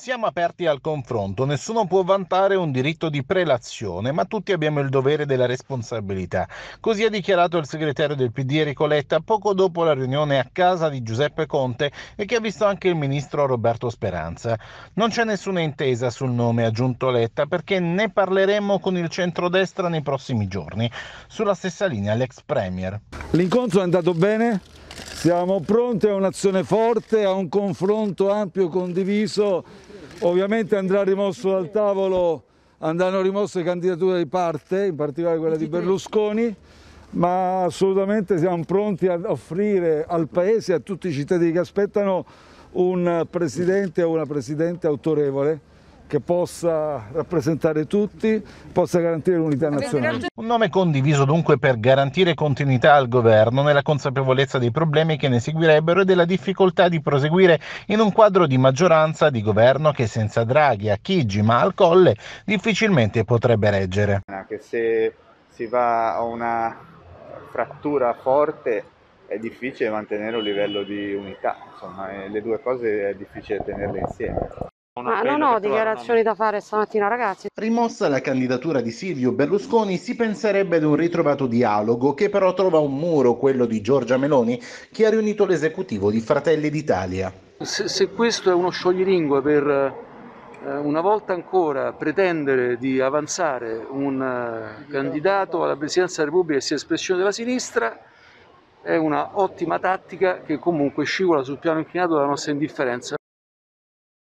Siamo aperti al confronto, nessuno può vantare un diritto di prelazione, ma tutti abbiamo il dovere della responsabilità. Così ha dichiarato il segretario del PD Enrico Letta poco dopo la riunione a casa di Giuseppe Conte e che ha visto anche il ministro Roberto Speranza. Non c'è nessuna intesa sul nome, ha aggiunto Letta, perché ne parleremo con il centrodestra nei prossimi giorni. Sulla stessa linea l'ex premier. L'incontro è andato bene? Siamo pronti a un'azione forte, a un confronto ampio, condiviso. Ovviamente andrà rimosso dal tavolo, andranno rimosse candidature di parte, in particolare quella di Berlusconi, ma assolutamente siamo pronti ad offrire al Paese e a tutti i cittadini che aspettano un Presidente o una Presidente autorevole che possa rappresentare tutti, possa garantire l'unità nazionale. Un nome condiviso dunque per garantire continuità al governo nella consapevolezza dei problemi che ne seguirebbero e della difficoltà di proseguire in un quadro di maggioranza di governo che senza Draghi a Chigi ma al Colle difficilmente potrebbe reggere. Che se si va a una frattura forte è difficile mantenere un livello di unità, insomma le due cose è difficile tenerle insieme. Ma non ho dichiarazioni da fare stamattina, ragazzi. Rimossa la candidatura di Silvio Berlusconi, si penserebbe ad un ritrovato dialogo che però trova un muro, quello di Giorgia Meloni, che ha riunito l'esecutivo di Fratelli d'Italia. Se, se questo è uno scioglilingua per eh, una volta ancora pretendere di avanzare un eh, candidato alla Presidenza della Repubblica e sia espressione della sinistra è una ottima tattica che comunque scivola sul piano inclinato della nostra indifferenza.